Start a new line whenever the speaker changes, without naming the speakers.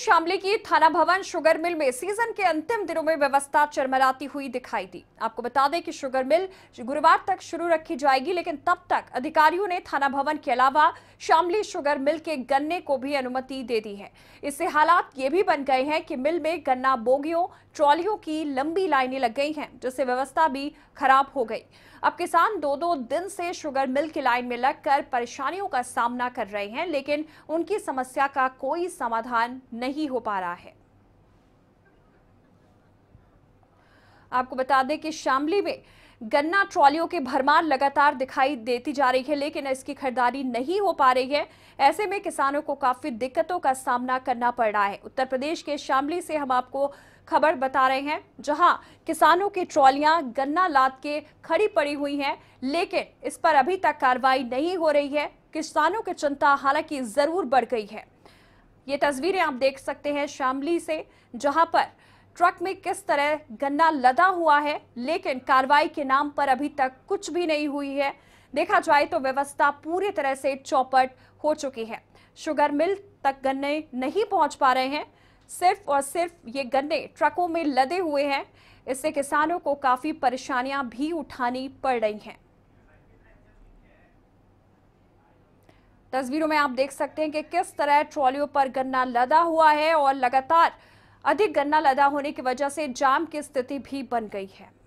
शामली की थाना भवन शुगर मिल में सीजन के अंतिम दिनों में व्यवस्था चरमराती हुई दिखाई दी आपको बता दें कि शुगर मिल गुरुवार तक शुरू रखी जाएगी लेकिन तब तक अधिकारियों ने थाना भवन के अलावा शामली शुगर मिल के गन्ने को भी अनुमति दे दी है इससे हालात ये भी बन गए हैं कि मिल में गन्ना बोगियों ट्रॉलियों की लंबी लाइने लग गई है जिससे व्यवस्था भी खराब हो गई अब किसान दो दो दिन से शुगर मिल की लाइन में लगकर परेशानियों का सामना कर रहे हैं लेकिन उनकी समस्या का कोई समाधान नहीं हो पा रहा है आपको बता दें कि शामली में गन्ना ट्रॉलियों के भरमार लगातार दिखाई देती जा रही है लेकिन इसकी खरीदारी नहीं हो पा रही है ऐसे में किसानों को काफ़ी दिक्कतों का सामना करना पड़ रहा है उत्तर प्रदेश के शामली से हम आपको खबर बता रहे हैं जहां किसानों की ट्रॉलियां गन्ना लाद के खड़ी पड़ी हुई हैं लेकिन इस पर अभी तक कार्रवाई नहीं हो रही है किसानों की चिंता हालांकि ज़रूर बढ़ गई है ये तस्वीरें आप देख सकते हैं शामली से जहां पर ट्रक में किस तरह गन्ना लदा हुआ है लेकिन कार्रवाई के नाम पर अभी तक कुछ भी नहीं हुई है देखा जाए तो व्यवस्था पूरी तरह से चौपट हो चुकी है शुगर मिल तक गन्ने नहीं पहुंच पा रहे हैं सिर्फ और सिर्फ ये गन्ने ट्रकों में लदे हुए हैं इससे किसानों को काफ़ी परेशानियां भी उठानी पड़ रही हैं तस्वीरों में आप देख सकते हैं कि किस तरह ट्रॉलियों पर गन्ना लदा हुआ है और लगातार अधिक गन्ना लदा होने की वजह से जाम की स्थिति भी बन गई है